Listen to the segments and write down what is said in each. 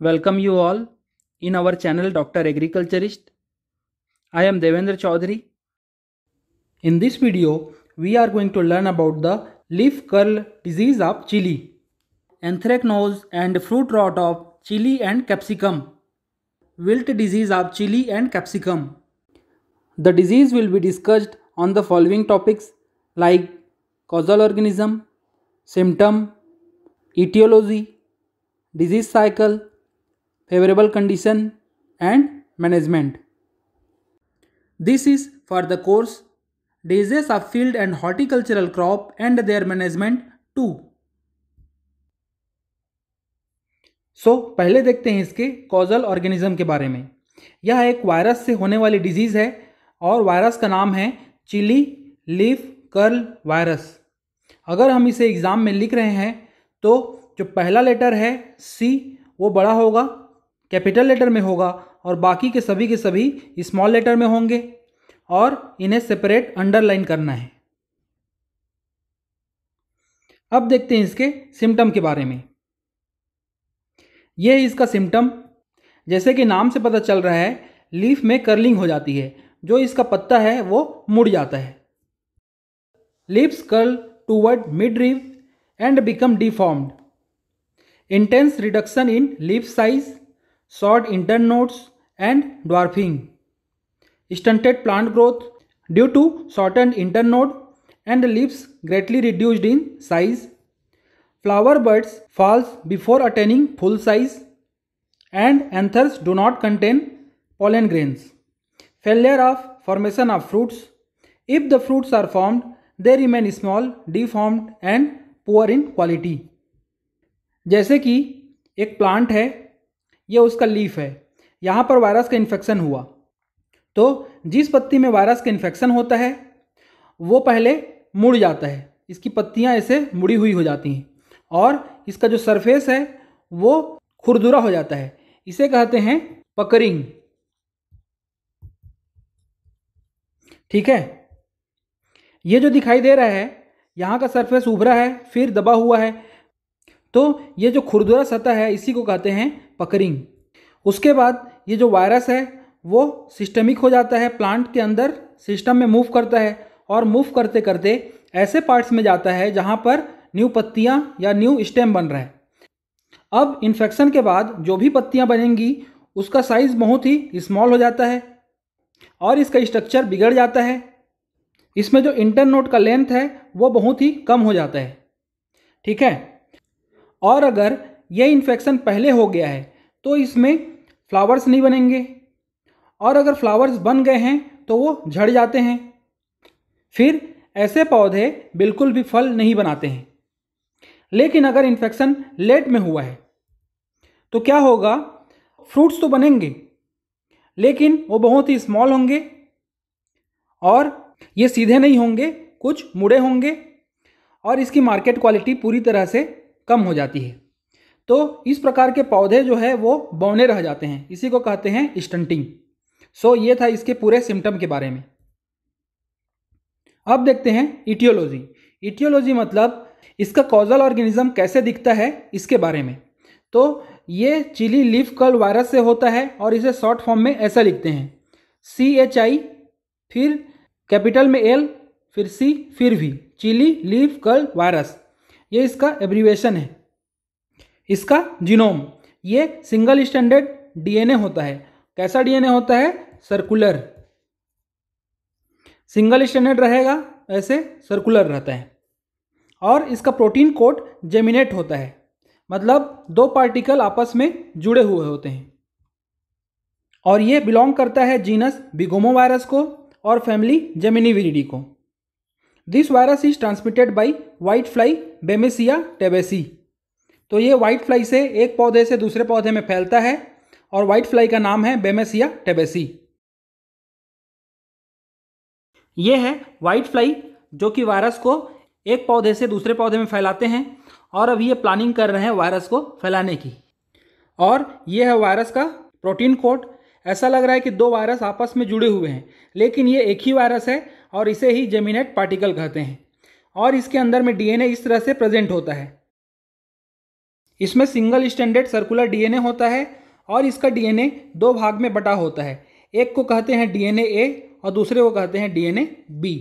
Welcome you all in our channel Dr. Agriculturist. I am Devendra Chaudhary. In this video, we are going to learn about the leaf curl disease of chili, anthracnose and fruit rot of chili and capsicum, wilt disease of chili and capsicum. The disease will be discussed on the following topics like causal organism, symptom, etiology, disease cycle, favourable condition and management this is for the course diseases of field and horticultural crop and their management two so पहले देखते हैं इसके causal organism के बारे में यह एक virus से होने वाली डिजीज है और वायरस का नाम है चिली लीफ कर्ल वायरस अगर हम इसे एग्जाम में लिख रहे हैं तो जो पहला लेटर है सी वो बड़ा होगा कैपिटल लेटर में होगा और बाकी के सभी के सभी स्मॉल लेटर में होंगे और इन्हें सेपरेट अंडरलाइन करना है अब देखते हैं इसके सिम्टम के बारे में यह इसका सिम्टम जैसे कि नाम से पता चल रहा है लीफ में कर्लिंग हो जाती है जो इसका पत्ता है वो मुड़ जाता है leaves curl toward midrib and become deformed intense reduction in leaf size short intern nodes, and dwarfing. Stunted plant growth due to shortened intern node and leaves greatly reduced in size. Flower buds falls before attaining full size and anthers do not contain pollen grains. Failure of formation of fruits. If the fruits are formed, they remain small, deformed and poor in quality. जैसे कि एक plant है ये उसका leaf है यहाँ पर virus का इन्फेक्शन हुआ तो जिस पत्ती में वायरस का इन्फेक्शन होता है वो पहले मुड़ जाता है इसकी पत्तियाँ ऐसे मुड़ी हुई हो जाती हैं और इसका जो सरफेस है वो खुरदुरा हो जाता है इसे कहते हैं पकरिंग ठीक है ये जो दिखाई दे रहा है यहाँ का सरफेस उभरा है फिर दबा हुआ है तो ये जो खुरदुरा सतह है इसी को कहते हैं पकरिंग उसके बाद ये जो वायरस है वो सिस्टमिक हो जाता है प्लांट के अंदर सिस्टम में मूव करता है और मूव करते करते ऐसे पार्ट्स में जाता है जहाँ पर न्यू पत्तियाँ या न्यू स्टेम बन रहा है अब इन्फेक्शन के बाद जो भी पत्तियाँ बनेंगी उसका साइज़ बहुत ही स्मॉल हो जाता है और इसका स्ट्रक्चर बिगड़ जाता है इसमें जो इंटरनोट का लेंथ है वो बहुत ही कम हो जाता है ठीक है और अगर यह इन्फेक्शन पहले हो गया है तो इसमें फ्लावर्स नहीं बनेंगे और अगर फ्लावर्स बन गए हैं तो वो झड़ जाते हैं फिर ऐसे पौधे बिल्कुल भी फल नहीं बनाते हैं लेकिन अगर इन्फेक्शन लेट में हुआ है तो क्या होगा फ्रूट्स तो बनेंगे लेकिन वो बहुत ही स्मॉल होंगे और ये सीधे नहीं होंगे कुछ मुड़े होंगे और इसकी मार्केट क्वालिटी पूरी तरह से कम हो जाती है तो इस प्रकार के पौधे जो है वो बौने रह जाते हैं इसी को कहते हैं स्टंटिंग सो ये था इसके पूरे सिम्टम के बारे में अब देखते हैं इटियोलॉजी इटियोलॉजी मतलब इसका कॉजल ऑर्गेनिज्म कैसे दिखता है इसके बारे में तो ये चिली लीफ कर्ल वायरस से होता है और इसे शॉर्ट फॉर्म में ऐसा लिखते हैं सी एच आई फिर कैपिटल में एल फिर सी फिर भी चिली लीफ कर्ल वायरस ये इसका एब्रीवेशन है इसका जीनोम ये सिंगल स्टैंडर्ड डीएनए होता है कैसा डीएनए होता है सर्कुलर सिंगल स्टैंडर्ड रहेगा ऐसे सर्कुलर रहता है और इसका प्रोटीन कोड जेमिनेट होता है मतलब दो पार्टिकल आपस में जुड़े हुए होते हैं और ये बिलोंग करता है जीनस बिगोमो वायरस को और फैमिली जेमिनी को this virus is transmitted by white fly Bemisia tabaci तो ये वाइट फ्लाई से एक पौधे से दूसरे पौधे में फैलता है और वाइट फ्लाई का नाम है बेमेसिया टेबेसी ये है वाइट फ्लाई जो कि वायरस को एक पौधे से दूसरे पौधे में फैलाते हैं और अभी ये प्लानिंग कर रहे हैं वायरस को फैलाने की और ये है वायरस का प्रोटीन कोड ऐसा लग रहा है कि दो वायरस आपस में जुड़े हुए हैं लेकिन ये एक ही वायरस है और इसे ही जेमिनेट पार्टिकल कहते हैं और इसके अंदर में डीएनए इस तरह से प्रेजेंट होता है इसमें सिंगल स्टैंडर्ड सर्कुलर डीएनए होता है और इसका डीएनए दो भाग में बटा होता है एक को कहते हैं डीएनए ए और दूसरे को कहते हैं डीएनए बी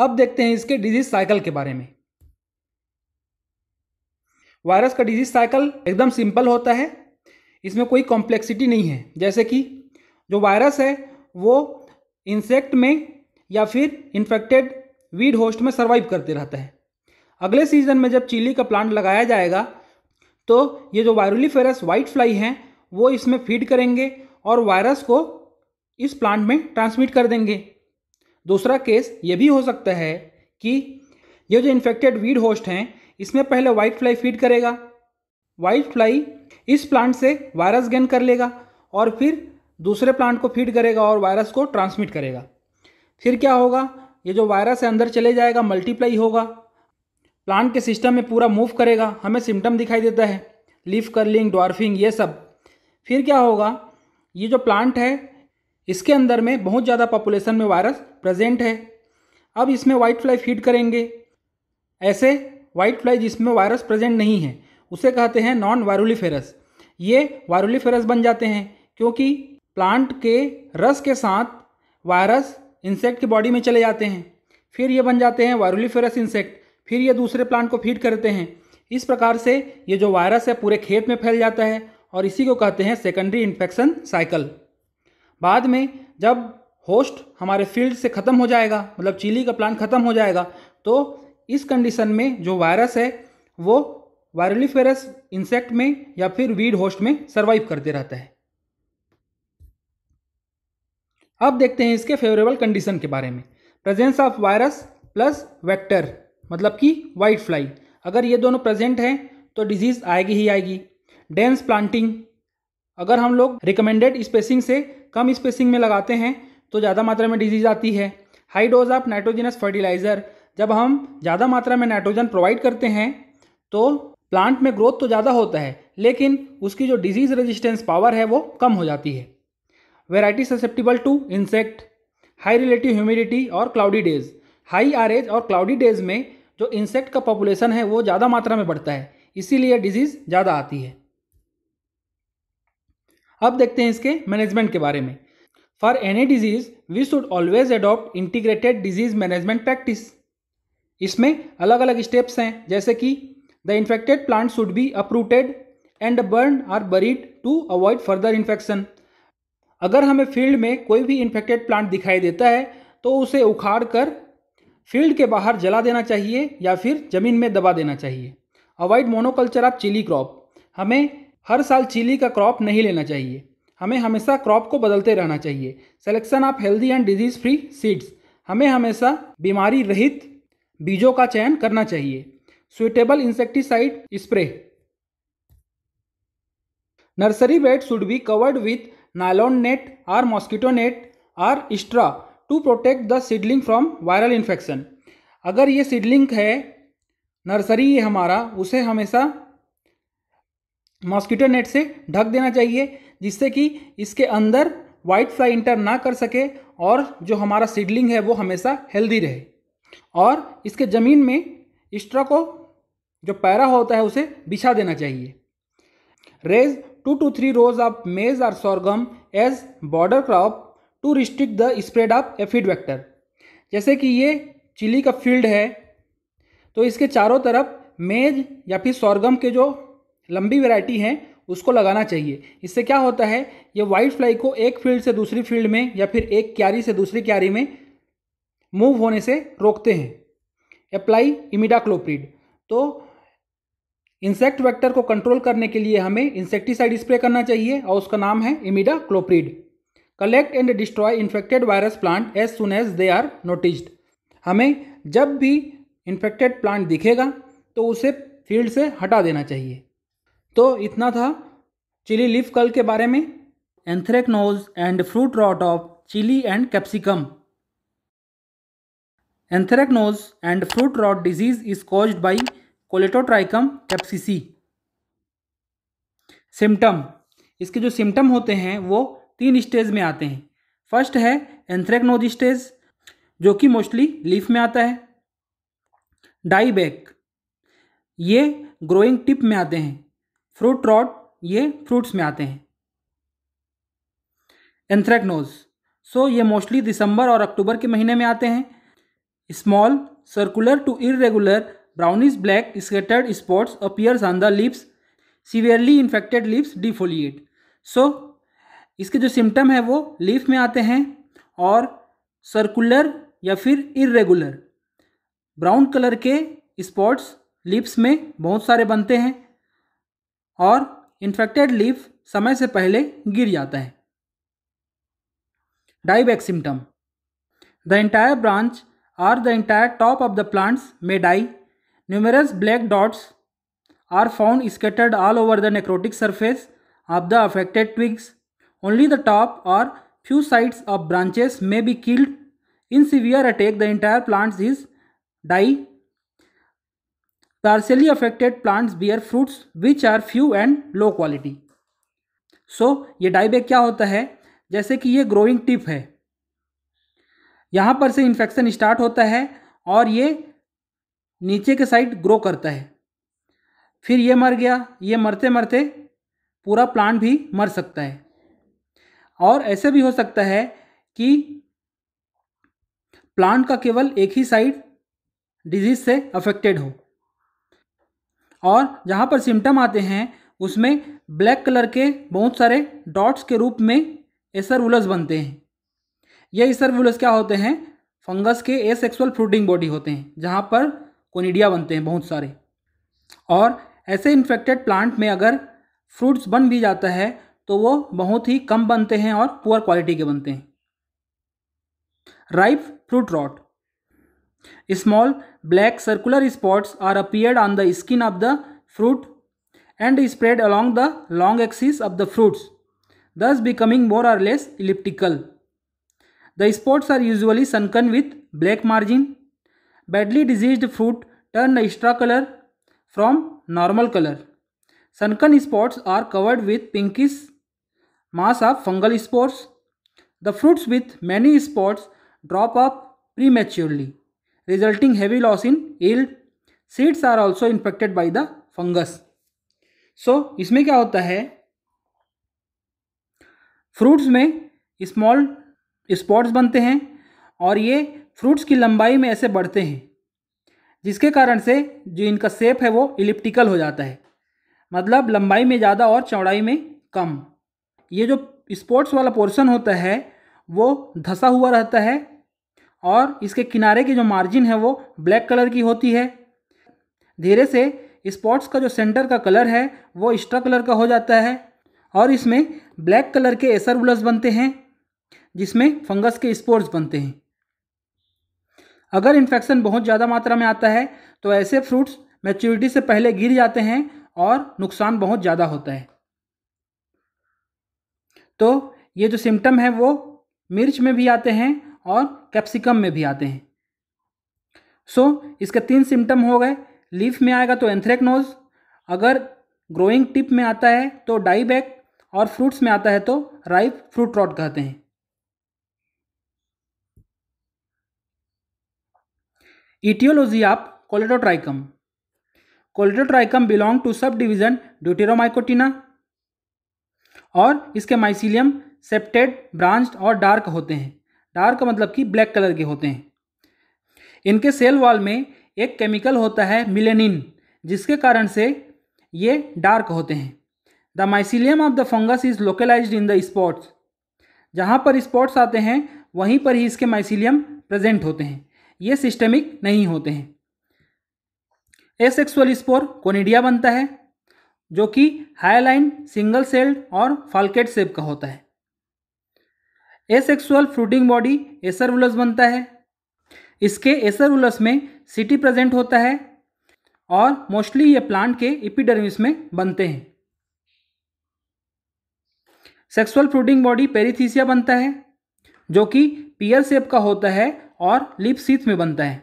अब देखते हैं इसके डिजीज साइकिल के बारे में वायरस का डिजीज साइकिल एकदम सिंपल होता है इसमें कोई कॉम्प्लेक्सिटी नहीं है जैसे कि जो वायरस है वो इंसेक्ट में या फिर इन्फेक्टेड वीड होस्ट में सर्वाइव करते रहता है अगले सीजन में जब चिली का प्लांट लगाया जाएगा तो ये जो फेरस वाइट फ्लाई हैं वो इसमें फीड करेंगे और वायरस को इस प्लांट में ट्रांसमिट कर देंगे दूसरा केस ये भी हो सकता है कि ये जो इन्फेक्टेड वीड होस्ट हैं इसमें पहले वाइट फ्लाई फीड करेगा वाइट फ्लाई इस प्लांट से वायरस गेन कर लेगा और फिर दूसरे प्लांट को फीड करेगा और वायरस को ट्रांसमिट करेगा फिर क्या होगा ये जो वायरस है अंदर चले जाएगा मल्टीप्लाई होगा प्लांट के सिस्टम में पूरा मूव करेगा हमें सिम्टम दिखाई देता है लीफ कर्लिंग डॉर्फिंग ये सब फिर क्या होगा ये जो प्लांट है इसके अंदर में बहुत ज़्यादा पॉपुलेशन में वायरस प्रेजेंट है अब इसमें वाइट फ्लाई फीड करेंगे ऐसे वाइट फ्लाई जिसमें वायरस प्रेजेंट नहीं है उसे कहते हैं नॉन वायरुलिफेरस ये वायरुलिफेरस बन जाते हैं क्योंकि प्लांट के रस के साथ वायरस इंसेक्ट की बॉडी में चले जाते हैं फिर ये बन जाते हैं वायरुलिफेरस इंसेक्ट फिर ये दूसरे प्लांट को फीड करते हैं इस प्रकार से ये जो वायरस है पूरे खेत में फैल जाता है और इसी को कहते हैं सेकेंडरी इन्फेक्शन साइकिल बाद में जब होस्ट हमारे फील्ड से ख़त्म हो जाएगा मतलब चिली का प्लांट ख़त्म हो जाएगा तो इस कंडीशन में जो वायरस है वो वायरलीफेरस इंसेक्ट में या फिर वीड होस्ट में सर्वाइव करते रहता है अब देखते हैं इसके फेवरेबल कंडीशन के बारे में presence of virus plus vector मतलब कि वाइट फ्लाई अगर ये दोनों प्रेजेंट हैं तो डिजीज़ आएगी ही आएगी डेंस प्लांटिंग अगर हम लोग रिकमेंडेड स्पेसिंग से कम स्पेसिंग में लगाते हैं तो ज़्यादा मात्रा में डिजीज़ आती है high dose of nitrogenous fertiliser जब हम ज़्यादा मात्रा में नाइट्रोजन प्रोवाइड करते हैं तो प्लांट में ग्रोथ तो ज़्यादा होता है लेकिन उसकी जो डिजीज़ रेजिस्टेंस पावर है वो कम हो जाती है variety susceptible to insect high relative humidity और क्लाउडी डेज हाई आरेज और क्लाउडी डेज में जो इंसेक्ट का पॉपुलेशन है वो ज़्यादा मात्रा में बढ़ता है इसीलिए डिजीज़ ज़्यादा आती है अब देखते हैं इसके मैनेजमेंट के बारे में for any disease we should always adopt integrated disease management practice इसमें अलग अलग स्टेप्स हैं जैसे कि The infected plant should be uprooted and burn or buried to avoid further infection अगर हमें फील्ड में कोई भी इन्फेक्टेड प्लांट दिखाई देता है तो उसे उखाड़ कर फील्ड के बाहर जला देना चाहिए या फिर ज़मीन में दबा देना चाहिए avoid monoculture of chilli crop हमें हर साल चिली का क्रॉप नहीं लेना चाहिए हमें हमेशा क्रॉप को बदलते रहना चाहिए selection of healthy and disease free seeds हमें हमेशा बीमारी रहित बीजों का चयन करना चाहिए suitable insecticide spray. Nursery bed should be covered with nylon net or mosquito net or straw to protect the seedling from viral infection. अगर ये सीडलिंग है नर्सरी है हमारा उसे हमेशा मॉस्किटो नेट से ढक देना चाहिए जिससे कि इसके अंदर वाइट फ्लाई इंटर ना कर सके और जो हमारा सीडलिंग है वो हमेशा हेल्दी रहे और इसके ज़मीन में स्ट्रा को जो पैरा होता है उसे बिछा देना चाहिए raise two to three rows of maize or sorghum as border crop to restrict the spread of aphid vector जैसे कि ये चिली का फील्ड है तो इसके चारों तरफ मेज या फिर सोरगम के जो लंबी वैरायटी हैं उसको लगाना चाहिए इससे क्या होता है ये वाइट फ्लाई को एक फील्ड से दूसरी फील्ड में या फिर एक क्यारी से दूसरी क्यारी में मूव होने से रोकते हैं अप्लाई इमिडाक्लोप्रिड तो इंसेक्ट वेक्टर को कंट्रोल करने के लिए हमें इंसेक्टिसाइड स्प्रे करना चाहिए और उसका नाम है imidacloprid collect and destroy infected virus plant as soon as they are noticed हमें जब भी इन्फेक्टेड प्लांट दिखेगा तो उसे फील्ड से हटा देना चाहिए तो इतना था चिली लीफ कल के बारे में anthracnose and fruit rot of chilli and capsicum anthracnose and fruit rot disease is caused by Colletotrichum capsici symptom इसके जो सिम्टम होते हैं वो तीन स्टेज में आते हैं फर्स्ट है एंथ्रेक्नोज स्टेज जो कि मोस्टली लीफ में आता है डाईबैक ये ग्रोइंग टिप में आते हैं फ्रूट रॉड ये फ्रूट्स में आते हैं एंथ्रेक्नोज सो ये मोस्टली दिसंबर और अक्टूबर के महीने में आते हैं small circular to irregular Brownish black scattered spots appears on the leaves Severely infected leaves defoliate. So इसके जो सिम्टम है वो लीफ में आते हैं और सर्कुलर या फिर इरेगुलर ब्राउन कलर के स्पॉट्स लिप्स में बहुत सारे बनते हैं और इन्फेक्टेड लीफ समय से पहले गिर जाता है dieback symptom the entire branch or the entire top of the plants में die numerous black dots are found scattered all over the necrotic surface of the affected twigs. Only the top or few sides of branches may be killed. In severe attack, the entire plant is die. Partially affected plants bear fruits which are few and low quality. So so, ये dieback क्या होता है जैसे कि ये growing tip है यहाँ पर से इन्फेक्शन स्टार्ट होता है और ये नीचे के साइड ग्रो करता है फिर ये मर गया ये मरते मरते पूरा प्लांट भी मर सकता है और ऐसे भी हो सकता है कि प्लांट का केवल एक ही साइड डिजीज से अफेक्टेड हो और जहाँ पर सिम्टम आते हैं उसमें ब्लैक कलर के बहुत सारे डॉट्स के रूप में एसरवुलस बनते हैं ये एसरवुलस क्या होते हैं फंगस के एसेक्सुअल फ्रूटिंग बॉडी होते हैं जहाँ पर कोनिडिया बनते हैं बहुत सारे और ऐसे इन्फेक्टेड प्लांट में अगर फ्रूट्स बन भी जाता है तो वो बहुत ही कम बनते हैं और पुअर क्वालिटी के बनते हैं ripe fruit rot small black circular spots are appeared on the skin of the fruit and spread along the long axis of the fruits thus becoming more or less elliptical the spots are usually sunken with black margin badly diseased fruit turn extra color from normal color. Sunken spots are covered with pinkish mass of fungal spores. The fruits with many spots drop up prematurely, resulting heavy loss in yield. Seeds are also infected by the fungus. So so, इसमें क्या होता है fruits में small spots बनते हैं और ये fruits की लंबाई में ऐसे बढ़ते हैं जिसके कारण से जो इनका सेप है वो इलिप्टिकल हो जाता है मतलब लंबाई में ज़्यादा और चौड़ाई में कम ये जो स्पोर्ट्स वाला पोर्शन होता है वो धसा हुआ रहता है और इसके किनारे की जो मार्जिन है वो ब्लैक कलर की होती है धीरे से स्पोर्ट्स का जो सेंटर का कलर है वो एक्स्ट्रा कलर का हो जाता है और इसमें ब्लैक कलर के एसरबुलस बनते हैं जिसमें फंगस के स्पोर्ट्स बनते हैं अगर इन्फेक्शन बहुत ज़्यादा मात्रा में आता है तो ऐसे फ्रूट्स मैच्योरिटी से पहले गिर जाते हैं और नुकसान बहुत ज़्यादा होता है तो ये जो सिम्टम है वो मिर्च में भी आते हैं और कैप्सिकम में भी आते हैं सो so, इसके तीन सिम्टम हो गए लीफ में आएगा तो एंथ्रेक्नोज अगर ग्रोइंग टिप में आता है तो डाईबैक और फ्रूट्स में आता है तो राइप फ्रूट रॉट कहते हैं of Colletotrichum Colletotrichum belong to subdivision Deuteromycotina और इसके माइसिलियम सेप्टेड ब्रांच्ड और डार्क होते हैं डार्क मतलब कि ब्लैक कलर के होते हैं इनके सेल वॉल में एक केमिकल होता है मिलेनिन जिसके कारण से ये डार्क होते हैं the mycelium of the fungus is localised in the spots जहाँ पर स्पॉट्स आते हैं वहीं पर ही इसके माइसिलियम प्रेजेंट होते हैं ये सिस्टमिक नहीं होते हैं एसेक्सुअल स्पोर कोनिडिया बनता है जो कि हाईलाइन सिंगल सेल्ड और फाल्केट सेप का होता है एसेक्सुअल फ्रूटिंग बॉडी एसरवुलस बनता है इसके एसरवुलस में सिटी प्रेजेंट होता है और मोस्टली ये प्लांट के इपिडर्मिस में बनते हैं सेक्सुअल फ्रूटिंग बॉडी पेरिथीसिया बनता है जो कि पियर सेप का होता है और लिप सीथ में बनता है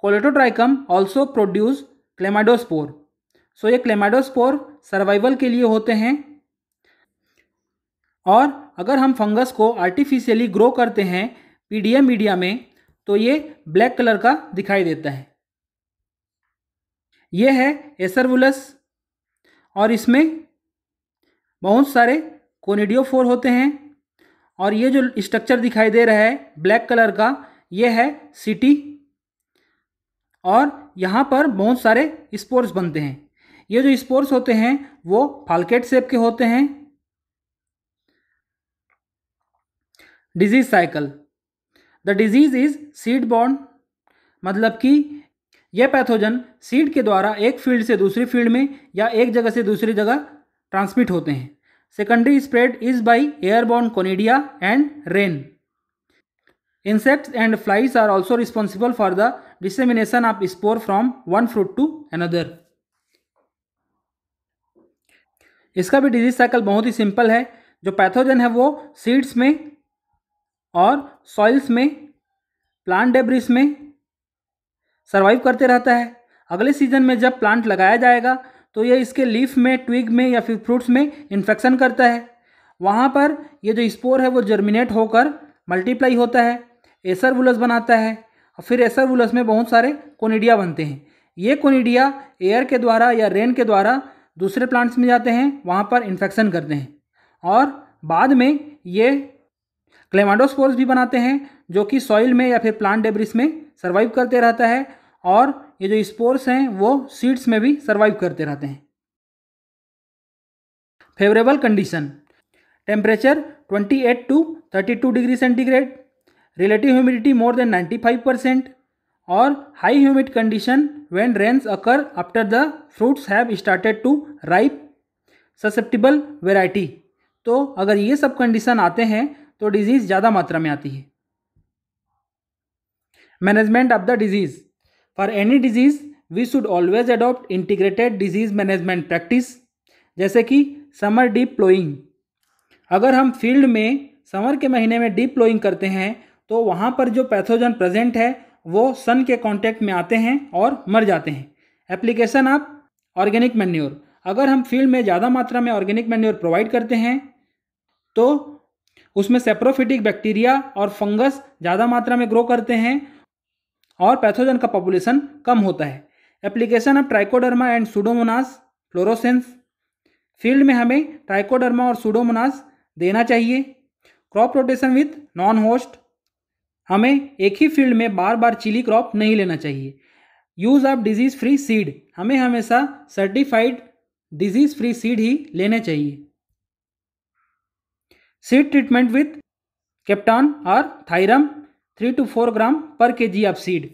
Colletotrichum also produce chlamydospore so ये क्लेमाडोस्पोर सर्वाइवल के लिए होते हैं और अगर हम फंगस को आर्टिफिशियली ग्रो करते हैं पीडीएम मीडिया में तो ये ब्लैक कलर का दिखाई देता है ये है एसरवुलस और इसमें बहुत सारे कोनिडियोफोर होते हैं और ये जो स्ट्रक्चर दिखाई दे रहा है ब्लैक कलर का ये है सिटी और यहाँ पर बहुत सारे स्पोर्स बनते हैं ये जो स्पोर्स होते हैं वो फाल्केट सेप के होते हैं disease cycle the disease is seed बॉन्ड मतलब कि यह पैथोजन सीड के द्वारा एक फील्ड से दूसरी फील्ड में या एक जगह से दूसरी जगह ट्रांसमिट होते हैं secondary spread is by airborne conidia and rain insects and flies are also responsible for the dissemination of spore from one fruit to another इसका भी डिजीज साइकिल बहुत ही सिंपल है जो पैथोजन है वो सीड्स में और सॉइल्स में प्लांट डेब्रिस में सर्वाइव करते रहता है अगले सीजन में जब प्लांट लगाया जाएगा तो ये इसके लीफ में ट्विग में या फिर फ्रूट्स में इन्फेक्शन करता है वहाँ पर ये जो स्पोर है वो जर्मिनेट होकर मल्टीप्लाई होता है एसर वुलस बनाता है और फिर एसर वुलस में बहुत सारे कोनिडिया बनते हैं ये कोनिडिया एयर के द्वारा या रेन के द्वारा दूसरे प्लांट्स में जाते हैं वहाँ पर इन्फेक्शन करते हैं और बाद में ये क्लेमाडोस्पोर्स भी बनाते हैं जो कि सॉइल में या फिर प्लांट डेब्रिस में सर्वाइव करते रहता है और ये जो स्पोर्स हैं वो सीड्स में भी सर्वाइव करते रहते हैं favourable condition temperature 28 to 32 degree centigrade relative humidity more than 95 percent और high humid condition when rains occur after the fruits have started to ripe susceptible variety तो अगर ये सब कंडीशन आते हैं तो डिजीज़ ज़्यादा मात्रा में आती है management of the disease for any disease we should always adopt integrated disease management practice जैसे कि समर डीप प्लोइंग अगर हम फील्ड में समर के महीने में डीप प्लोइंग करते हैं तो वहाँ पर जो पैथोजन प्रेजेंट है वो सन के कांटेक्ट में आते हैं और मर जाते हैं एप्लीकेशन आप ऑर्गेनिक मैन्योर अगर हम फील्ड में ज़्यादा मात्रा में ऑर्गेनिक मैन्योर प्रोवाइड करते हैं तो उसमें सेप्रोफिटिक बैक्टीरिया और फंगस ज़्यादा मात्रा में ग्रो करते हैं और पैथोजन का पॉपुलेशन कम होता है application of Trichoderma and Pseudomonas fluorescens field में हमें ट्राइकोडर्मा और सुडोमोनास देना चाहिए crop rotation with non host हमें एक ही फील्ड में बार बार चिली क्रॉप नहीं लेना चाहिए use of disease free seed हमें हमेशा सर्टिफाइड डिजीज़ फ्री सीड ही लेने चाहिए सीड ट्रीटमेंट विथ कैप्टॉन और thiram three to four gram per K ji of seed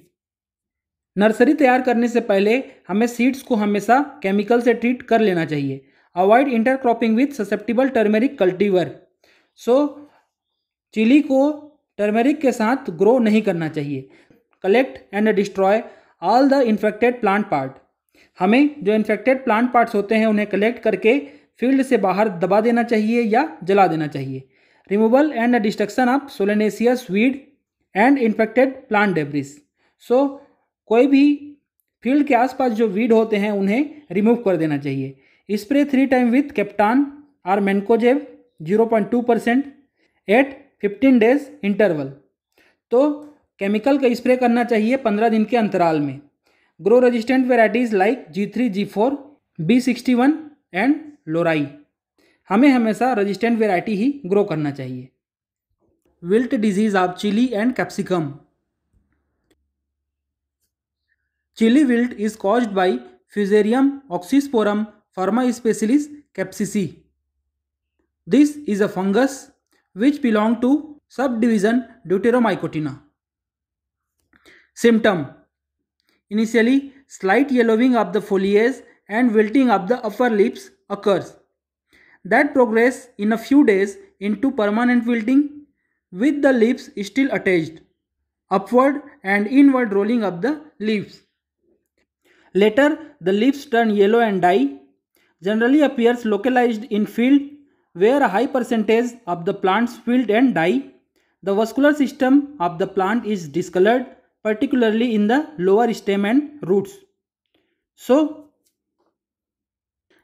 nursery तैयार करने से पहले हमें सीड्स को हमेशा केमिकल से ट्रीट कर लेना चाहिए avoid intercropping with susceptible turmeric cultivar so chilli को टर्मेरिक के साथ ग्रो नहीं करना चाहिए collect and destroy all the infected plant part हमें जो इन्फेक्टेड प्लांट पार्ट्स होते हैं उन्हें कलेक्ट करके फील्ड से बाहर दबा देना चाहिए या जला देना चाहिए removal and destruction of solanaceous weed and infected plant debris so कोई भी फील्ड के आसपास जो वीड होते हैं उन्हें रिमूव कर देना चाहिए spray three time with captan or mancozeb zero point two percent at fifteen days interval तो केमिकल का स्प्रे करना चाहिए पंद्रह दिन के अंतराल में grow resistant varieties like G three G four B sixty one and लोराई हमें हमेशा रेजिस्टेंट वेराइटी ही ग्रो करना चाहिए wilt disease of chili and capsicum. Chili wilt is caused by Fusarium oxysporum forma specialis capsici. This is a fungus which belong to subdivision Deuteromycotina. Symptom Initially, slight yellowing of the foliage and wilting of the upper lips occurs. That progress in a few days into permanent wilting with the leaves still attached, upward and inward rolling of the leaves. Later, the leaves turn yellow and die. Generally appears localized in field where a high percentage of the plants wilt and die. The vascular system of the plant is discolored, particularly in the lower stem and roots. So,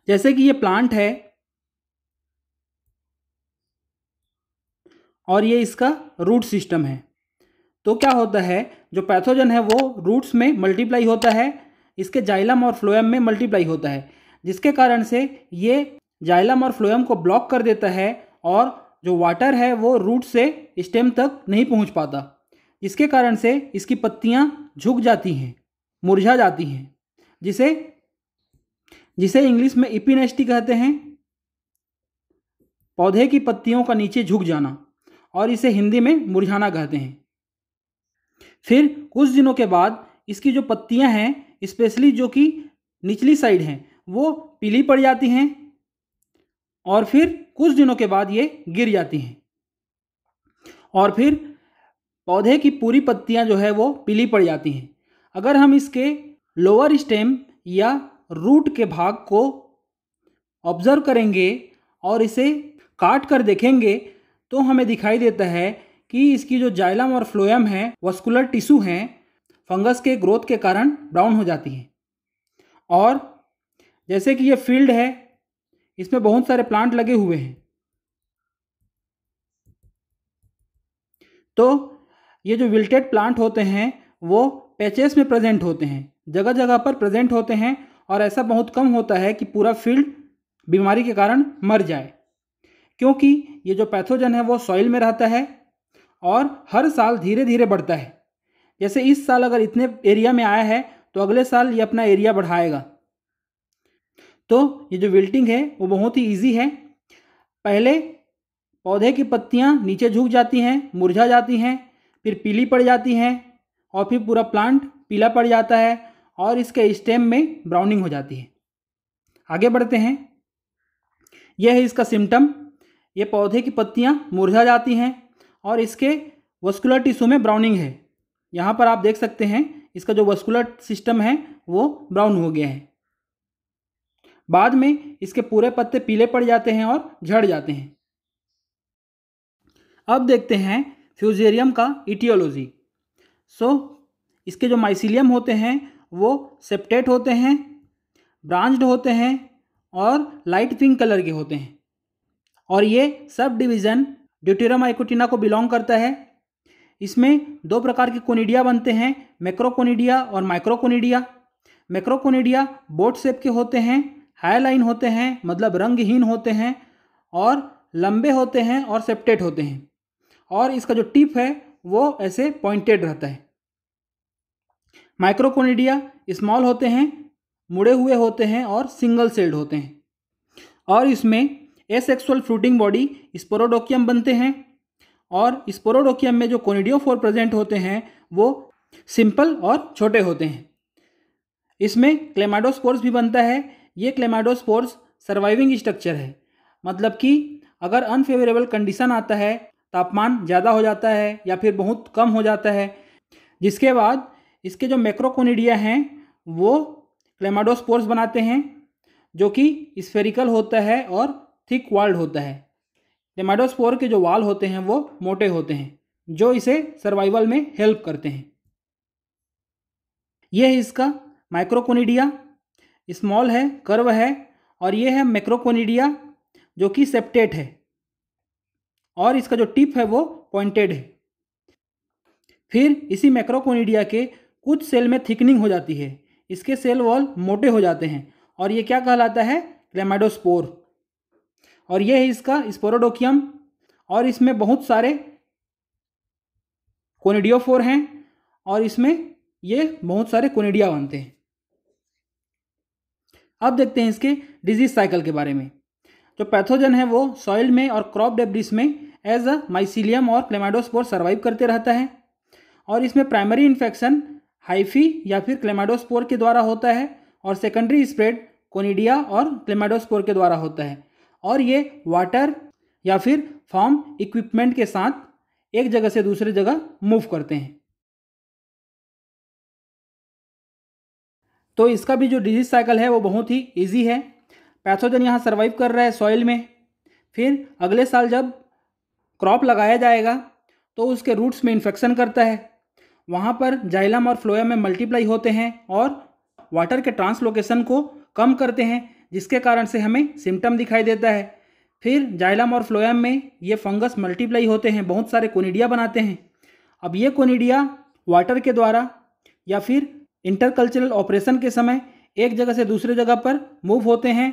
जैसे कि ये plant है और ये इसका root system है तो क्या होता है जो पैथोजन है वो रूट्स में मल्टीप्लाई होता है इसके जाइलम और फ्लोएम में मल्टीप्लाई होता है जिसके कारण से ये जाइलम और फ्लोएम को ब्लॉक कर देता है और जो वाटर है वो रूट से स्टेम तक नहीं पहुंच पाता इसके कारण से इसकी पत्तियां झुक जाती हैं मुरझा जाती हैं जिसे जिसे इंग्लिश में इपिनेस्टी कहते हैं पौधे की पत्तियों का नीचे झुक जाना और इसे हिंदी में मुरझाना कहते हैं फिर कुछ दिनों के बाद इसकी जो पत्तियां हैं स्पेशली जो कि निचली साइड हैं वो पीली पड़ जाती हैं और फिर कुछ दिनों के बाद ये गिर जाती हैं और फिर पौधे की पूरी पत्तियां जो है वो पीली पड़ जाती हैं अगर हम इसके लोअर स्टेम या रूट के भाग को ऑब्जर्व करेंगे और इसे काट कर देखेंगे तो हमें दिखाई देता है कि इसकी जो जाइलम और फ्लोयम है वस्कुलर टिश्यू हैं फंगस के ग्रोथ के कारण ब्राउन हो जाती हैं और जैसे कि ये फील्ड है इसमें बहुत सारे प्लांट लगे हुए हैं तो ये जो विल्टेड प्लांट होते हैं वो पैचेस में प्रेजेंट होते हैं जगह जगह पर प्रेजेंट होते हैं और ऐसा बहुत कम होता है कि पूरा फील्ड बीमारी के कारण मर जाए क्योंकि ये जो पैथोजन है वो सॉइल में रहता है और हर साल धीरे धीरे बढ़ता है जैसे इस साल अगर इतने एरिया में आया है तो अगले साल ये अपना एरिया बढ़ाएगा तो ये जो विल्टिंग है वो बहुत ही ईजी है पहले पौधे की पत्तियाँ नीचे झुक जाती हैं मुरझा जाती हैं फिर पीली पड़ जाती हैं और फिर पूरा प्लांट पीला पड़ जाता है और इसके स्टेम में ब्राउनिंग हो जाती है आगे बढ़ते हैं यह है इसका सिम्टम ये पौधे की पत्तियाँ मुरझा जाती हैं और इसके वस्कुलर टिश्यू में ब्राउनिंग है यहाँ पर आप देख सकते हैं इसका जो वस्कुलर सिस्टम है वो ब्राउन हो गया है बाद में इसके पूरे पत्ते पीले पड़ जाते हैं और झड़ जाते हैं अब देखते हैं फ्यूजेरियम का इटियोलॉजी सो so, इसके जो माइसिलियम होते हैं वो सेप्टेट होते हैं ब्रांच्ड होते हैं और लाइट पिंक कलर के होते हैं और ये सब डिवीज़न ड्यूटेरमा आइकोटिना को बिलोंग करता है इसमें दो प्रकार के कोनिडिया बनते हैं मैक्रोकोनिडिया और माइक्रोकोनिडिया मैक्रोकोनिडिया बोट सेप के होते हैं हाई लाइन होते हैं मतलब रंगहीन होते हैं और लंबे होते हैं और सेप्टेट होते हैं और इसका जो टिप है वो ऐसे पॉइंटेड रहता है माइक्रोकोनिडिया स्मॉल होते हैं मुड़े हुए होते हैं और सिंगल सेल्ड होते हैं और इसमें एसेक्सुअल फ्रूटिंग बॉडी स्पोरोडोकियम बनते हैं और स्पोरोडोकियम में जो कोनिडियोफोर प्रेजेंट होते हैं वो सिंपल और छोटे होते हैं इसमें क्लेमाडोस्पोर्स भी बनता है ये क्लेमाडोस्पोर्स सर्वाइविंग स्ट्रक्चर है मतलब कि अगर अनफेवरेबल कंडीशन आता है तापमान ज़्यादा हो जाता है या फिर बहुत कम हो जाता है जिसके बाद इसके जो मैक्रोकोनिडिया हैं वो क्लेमाडोस्पोर्स बनाते हैं जो कि स्फेरिकल होता है और थिक वाल्ड होता है नेमाडोस्पोर के जो वाल होते हैं वो मोटे होते हैं जो इसे सर्वाइवल में हेल्प करते हैं यह है इसका माइक्रोकोनीडिया स्मॉल है कर्व है और यह है मैक्रोकोनीडिया जो कि सेप्टेट है और इसका जो टिप है वो पॉइंटेड है फिर इसी मैक्रोकोनीडिया के कुछ सेल में थिकनिंग हो जाती है इसके सेल वॉल मोटे हो जाते हैं और ये क्या कहलाता है क्लेमाडोस्पोर और यह है इसका स्पोरोडोकियम और इसमें बहुत सारे कोनिडियोफोर हैं और इसमें ये बहुत सारे कोनिडिया बनते हैं अब देखते हैं इसके डिजीज साइकिल के बारे में जो पैथोजन है वो सॉइल में और क्रॉप डेब्रिस में एज अ माइसिलियम और क्लेमाडोस्पोर सर्वाइव करते रहता है और इसमें प्राइमरी इन्फेक्शन हाइफी या फिर क्लेमाडोस्पोर के द्वारा होता है और सेकेंडरी स्प्रेड कोनिडिया और क्लेमाडोस्पोर के द्वारा होता है और ये वाटर या फिर फार्म इक्विपमेंट के साथ एक जगह से दूसरे जगह मूव करते हैं तो इसका भी जो डिजीज साइकिल है वो बहुत ही ईजी है पैथोजन यहाँ सर्वाइव कर रहा है सॉइल में फिर अगले साल जब क्रॉप लगाया जाएगा तो उसके रूट्स में इन्फेक्शन करता है वहाँ पर जाइलम और फ्लोया में मल्टीप्लाई होते हैं और वाटर के ट्रांसलोकेशन को कम करते हैं जिसके कारण से हमें सिम्टम दिखाई देता है फिर जाइलम और फ्लोएम में ये फंगस मल्टीप्लाई होते हैं बहुत सारे कोनिडिया बनाते हैं अब ये कोनिडिया वाटर के द्वारा या फिर इंटरकल्चरल ऑपरेशन के समय एक जगह से दूसरे जगह पर मूव होते हैं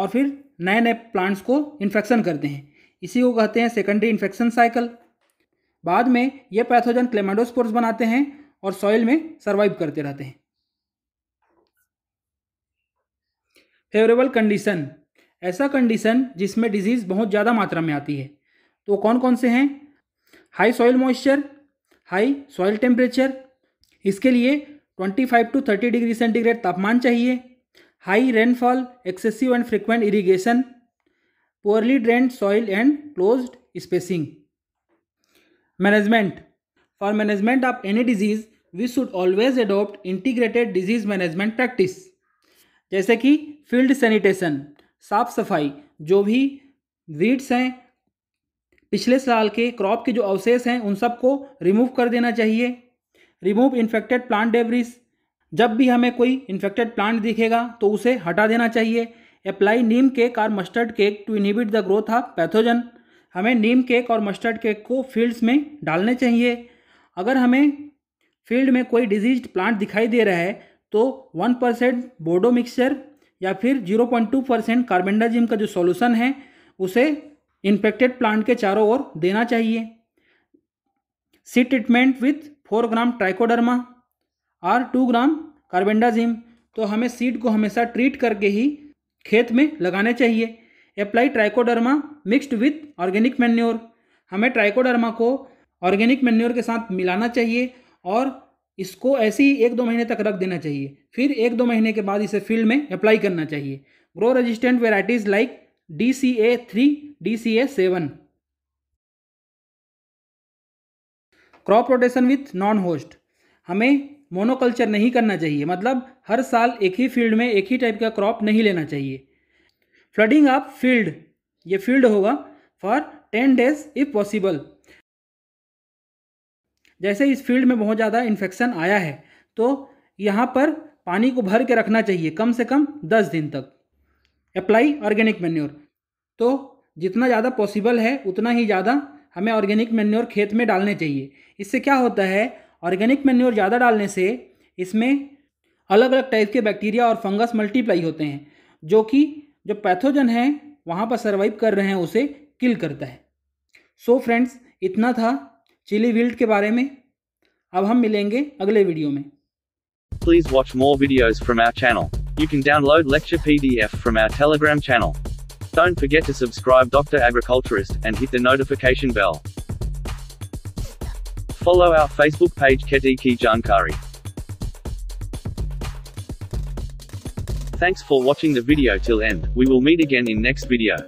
और फिर नए नए प्लांट्स को इन्फेक्शन करते हैं इसी को कहते हैं सेकेंडरी इन्फेक्शन साइकिल बाद में ये पैथोजन क्लेमाडोस्पोर्स बनाते हैं और सॉइल में सर्वाइव करते रहते हैं फेवरेबल कंडीशन ऐसा कंडीशन जिसमें डिजीज़ बहुत ज़्यादा मात्रा में आती है तो कौन कौन से हैं high soil moisture high soil temperature इसके लिए 25 टू 30 डिग्री सेंटीग्रेड तापमान चाहिए high rainfall excessive and frequent irrigation poorly drain soil and close spacing management for management of any disease we should always adopt integrated disease management practice जैसे कि field sanitation साफ सफाई जो भी weeds हैं पिछले साल के क्रॉप के जो अवशेष हैं उन सबको रिमूव कर देना चाहिए रिमूव इन्फेक्टेड प्लांट डेवरीज जब भी हमें कोई इन्फेक्टेड प्लांट दिखेगा तो उसे हटा देना चाहिए अप्लाई नीम केक और mustard cake to inhibit the growth of pathogen हमें नीम केक और मस्टर्ड केक को फील्ड्स में डालने चाहिए अगर हमें फील्ड में कोई डिजीज प्लांट दिखाई दे रहा है तो वन परसेंट बोडो मिक्सचर या फिर zero point two percent carbendazim का जो सॉल्यूशन है उसे इन्फेक्टेड प्लांट के चारों ओर देना चाहिए seed treatment with four gram Trichoderma और टू ग्राम कार्बेंडाजिम तो हमें सीड को हमेशा ट्रीट करके ही खेत में लगाने चाहिए apply Trichoderma mixed with organic manure हमें ट्राइकोडर्मा को ऑर्गेनिक मैन्योर के साथ मिलाना चाहिए और इसको ऐसे ही एक दो महीने तक रख देना चाहिए फिर एक दो महीने के बाद इसे फील्ड में अप्लाई करना चाहिए grow resistant varieties like D C A three D C A seven crop rotation with non host हमें मोनोकल्चर नहीं करना चाहिए मतलब हर साल एक ही फील्ड में एक ही टाइप का क्रॉप नहीं लेना चाहिए फ्लडिंग ऑफ फील्ड ये फील्ड होगा for ten days if possible जैसे इस फील्ड में बहुत ज़्यादा इन्फेक्शन आया है तो यहाँ पर पानी को भर के रखना चाहिए कम से कम दस दिन तक अप्लाई ऑर्गेनिक मेन्योर तो जितना ज़्यादा पॉसिबल है उतना ही ज़्यादा हमें ऑर्गेनिक मेन्योर खेत में डालने चाहिए इससे क्या होता है ऑर्गेनिक मेन्योर ज़्यादा डालने से इसमें अलग अलग टाइप के बैक्टीरिया और फंगस मल्टीप्लाई होते हैं जो कि जो पैथोजन है वहाँ पर सर्वाइव कर रहे हैं उसे किल करता है सो so फ्रेंड्स इतना था चिली विल्ट के बारे में अब हम मिलेंगे अगले वीडियो में please watch more video from our channel you can download lecture PDF from our Telegram channel don't forget to subscribe Doctor Agriculturist and hit the notification bell follow our Facebook page खेती की जानकारी thanks for watching the video till end. We will meet again in next video.